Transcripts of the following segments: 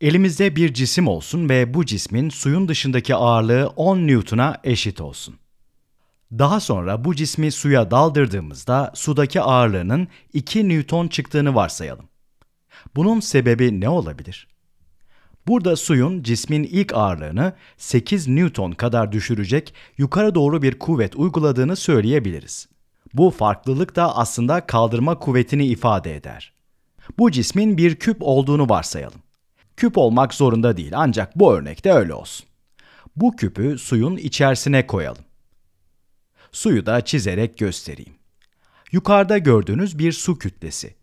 Elimizde bir cisim olsun ve bu cismin suyun dışındaki ağırlığı 10 Newton'a eşit olsun. Daha sonra bu cismi suya daldırdığımızda sudaki ağırlığının 2 Newton çıktığını varsayalım. Bunun sebebi ne olabilir? Burada suyun cismin ilk ağırlığını 8 Newton kadar düşürecek yukarı doğru bir kuvvet uyguladığını söyleyebiliriz. Bu farklılık da aslında kaldırma kuvvetini ifade eder. Bu cismin bir küp olduğunu varsayalım. Küp olmak zorunda değil ancak bu örnekte öyle olsun. Bu küpü suyun içerisine koyalım. Suyu da çizerek göstereyim. Yukarıda gördüğünüz bir su kütlesi.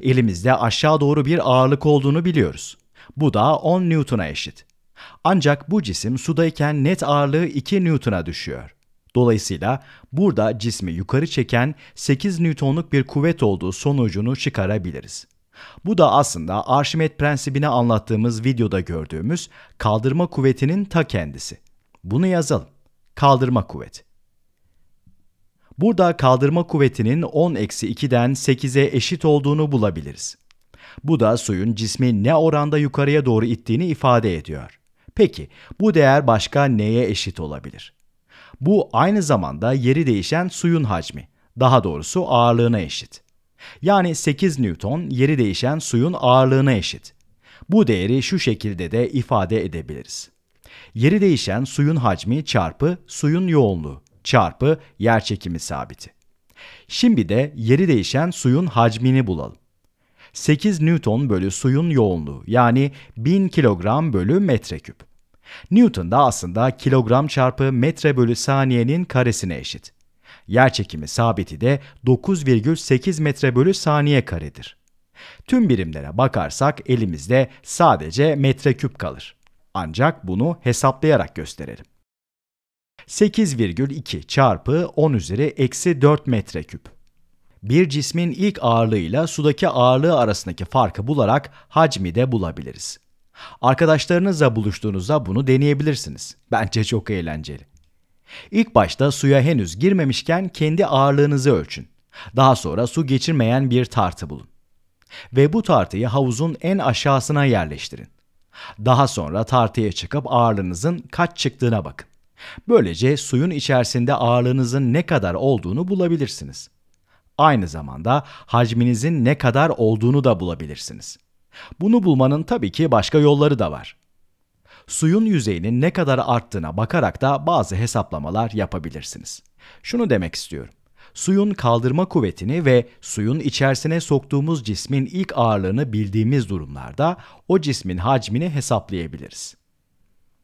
Elimizde aşağı doğru bir ağırlık olduğunu biliyoruz. Bu da 10 Newton'a eşit. Ancak bu cisim sudayken net ağırlığı 2 Newton'a düşüyor. Dolayısıyla burada cismi yukarı çeken 8 Newton'luk bir kuvvet olduğu sonucunu çıkarabiliriz. Bu da aslında Arşimet prensibini anlattığımız videoda gördüğümüz kaldırma kuvvetinin ta kendisi. Bunu yazalım. Kaldırma kuvvet. Burada kaldırma kuvvetinin 10-2'den 8'e eşit olduğunu bulabiliriz. Bu da suyun cismi ne oranda yukarıya doğru ittiğini ifade ediyor. Peki bu değer başka neye eşit olabilir? Bu aynı zamanda yeri değişen suyun hacmi, daha doğrusu ağırlığına eşit. Yani 8 Newton yeri değişen suyun ağırlığına eşit. Bu değeri şu şekilde de ifade edebiliriz. Yeri değişen suyun hacmi çarpı suyun yoğunluğu çarpı yerçekimi sabiti. Şimdi de yeri değişen suyun hacmini bulalım. 8 Newton bölü suyun yoğunluğu yani 1000 kilogram bölü metreküp. Newton da aslında kilogram çarpı metre bölü saniyenin karesine eşit. Yer çekimi sabiti de 9,8 metre bölü saniye karedir. Tüm birimlere bakarsak elimizde sadece metreküp kalır. Ancak bunu hesaplayarak gösterelim. 8,2 çarpı 10 üzeri eksi 4 metreküp. Bir cismin ilk ağırlığıyla sudaki ağırlığı arasındaki farkı bularak hacmi de bulabiliriz. Arkadaşlarınızla buluştuğunuzda bunu deneyebilirsiniz. Bence çok eğlenceli. İlk başta suya henüz girmemişken kendi ağırlığınızı ölçün. Daha sonra su geçirmeyen bir tartı bulun. Ve bu tartıyı havuzun en aşağısına yerleştirin. Daha sonra tartıya çıkıp ağırlığınızın kaç çıktığına bakın. Böylece suyun içerisinde ağırlığınızın ne kadar olduğunu bulabilirsiniz. Aynı zamanda hacminizin ne kadar olduğunu da bulabilirsiniz. Bunu bulmanın tabii ki başka yolları da var suyun yüzeyinin ne kadar arttığına bakarak da bazı hesaplamalar yapabilirsiniz. Şunu demek istiyorum. Suyun kaldırma kuvvetini ve suyun içerisine soktuğumuz cismin ilk ağırlığını bildiğimiz durumlarda o cismin hacmini hesaplayabiliriz.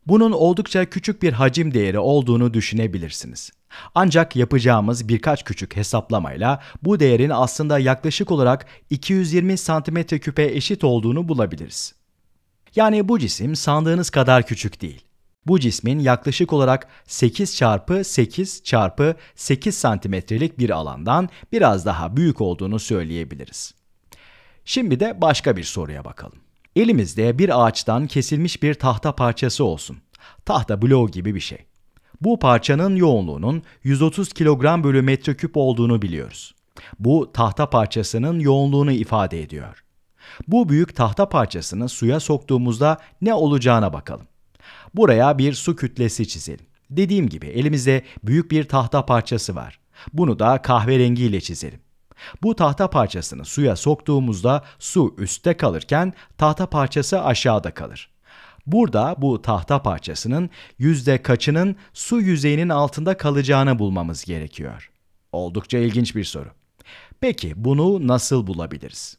Bunun oldukça küçük bir hacim değeri olduğunu düşünebilirsiniz. Ancak yapacağımız birkaç küçük hesaplamayla bu değerin aslında yaklaşık olarak 220 cm küpe eşit olduğunu bulabiliriz. Yani bu cisim sandığınız kadar küçük değil. Bu cismin yaklaşık olarak 8 çarpı 8 çarpı 8 santimetrelik bir alandan biraz daha büyük olduğunu söyleyebiliriz. Şimdi de başka bir soruya bakalım. Elimizde bir ağaçtan kesilmiş bir tahta parçası olsun. Tahta bloğu gibi bir şey. Bu parçanın yoğunluğunun 130 kilogram bölü metreküp olduğunu biliyoruz. Bu tahta parçasının yoğunluğunu ifade ediyor. Bu büyük tahta parçasını suya soktuğumuzda ne olacağına bakalım. Buraya bir su kütlesi çizelim. Dediğim gibi elimizde büyük bir tahta parçası var. Bunu da kahverengiyle çizelim. Bu tahta parçasını suya soktuğumuzda su üstte kalırken tahta parçası aşağıda kalır. Burada bu tahta parçasının yüzde kaçının su yüzeyinin altında kalacağını bulmamız gerekiyor. Oldukça ilginç bir soru. Peki bunu nasıl bulabiliriz?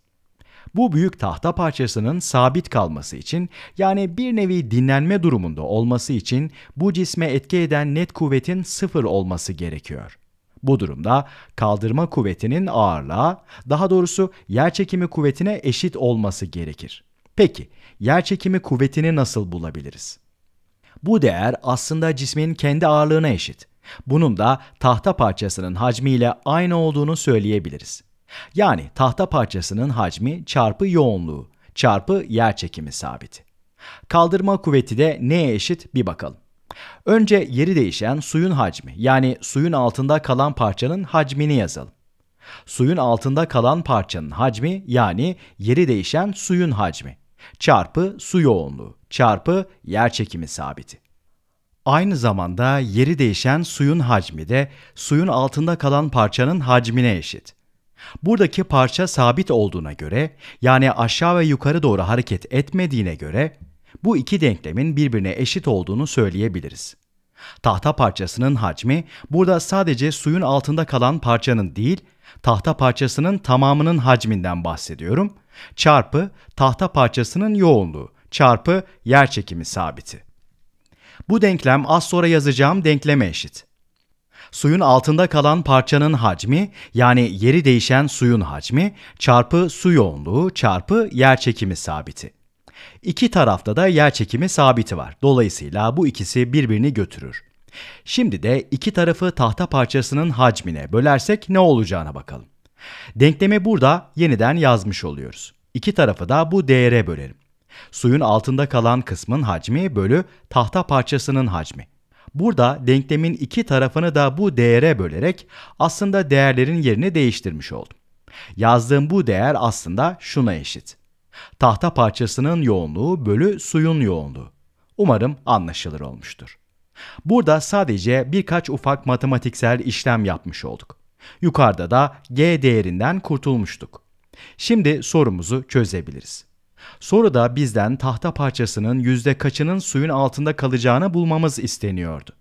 Bu büyük tahta parçasının sabit kalması için yani bir nevi dinlenme durumunda olması için bu cisme etki eden net kuvvetin sıfır olması gerekiyor. Bu durumda kaldırma kuvvetinin ağırlığa, daha doğrusu yerçekimi kuvvetine eşit olması gerekir. Peki, yerçekimi kuvvetini nasıl bulabiliriz? Bu değer aslında cismin kendi ağırlığına eşit. Bunun da tahta parçasının hacmiyle aynı olduğunu söyleyebiliriz. Yani tahta parçasının hacmi çarpı yoğunluğu çarpı yer çekimi sabiti. Kaldırma kuvveti de neye eşit bir bakalım. Önce yeri değişen suyun hacmi yani suyun altında kalan parçanın hacmini yazalım. Suyun altında kalan parçanın hacmi yani yeri değişen suyun hacmi çarpı su yoğunluğu çarpı yer çekimi sabiti. Aynı zamanda yeri değişen suyun hacmi de suyun altında kalan parçanın hacmine eşit. Buradaki parça sabit olduğuna göre, yani aşağı ve yukarı doğru hareket etmediğine göre, bu iki denklemin birbirine eşit olduğunu söyleyebiliriz. Tahta parçasının hacmi burada sadece suyun altında kalan parçanın değil, tahta parçasının tamamının hacminden bahsediyorum, çarpı tahta parçasının yoğunluğu, çarpı yer çekimi sabiti. Bu denklem az sonra yazacağım denkleme eşit. Suyun altında kalan parçanın hacmi yani yeri değişen suyun hacmi çarpı su yoğunluğu çarpı yer çekimi sabiti. İki tarafta da yer çekimi sabiti var. Dolayısıyla bu ikisi birbirini götürür. Şimdi de iki tarafı tahta parçasının hacmine bölersek ne olacağına bakalım. Denklemi burada yeniden yazmış oluyoruz. İki tarafı da bu değere bölerim. Suyun altında kalan kısmın hacmi bölü tahta parçasının hacmi. Burada denklemin iki tarafını da bu değere bölerek aslında değerlerin yerini değiştirmiş oldum. Yazdığım bu değer aslında şuna eşit. Tahta parçasının yoğunluğu bölü suyun yoğunluğu. Umarım anlaşılır olmuştur. Burada sadece birkaç ufak matematiksel işlem yapmış olduk. Yukarıda da g değerinden kurtulmuştuk. Şimdi sorumuzu çözebiliriz. Sonra da bizden tahta parçasının yüzde kaçının suyun altında kalacağını bulmamız isteniyordu.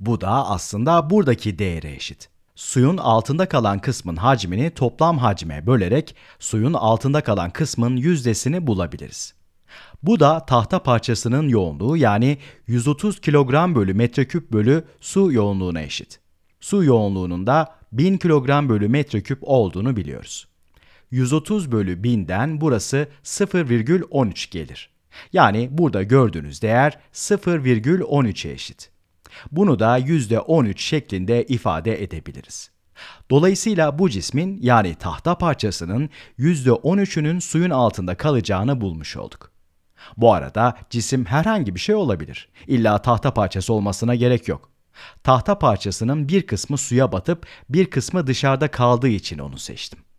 Bu da aslında buradaki değere eşit. Suyun altında kalan kısmın hacmini toplam hacme bölerek suyun altında kalan kısmın yüzdesini bulabiliriz. Bu da tahta parçasının yoğunluğu yani 130 kilogram bölü metreküp bölü su yoğunluğuna eşit. Su yoğunluğunun da 1000 kilogram bölü metreküp olduğunu biliyoruz. 130 bölü 1000'den burası 0,13 gelir. Yani burada gördüğünüz değer 0,13'e eşit. Bunu da %13 şeklinde ifade edebiliriz. Dolayısıyla bu cismin yani tahta parçasının %13'ünün suyun altında kalacağını bulmuş olduk. Bu arada cisim herhangi bir şey olabilir. İlla tahta parçası olmasına gerek yok. Tahta parçasının bir kısmı suya batıp bir kısmı dışarıda kaldığı için onu seçtim.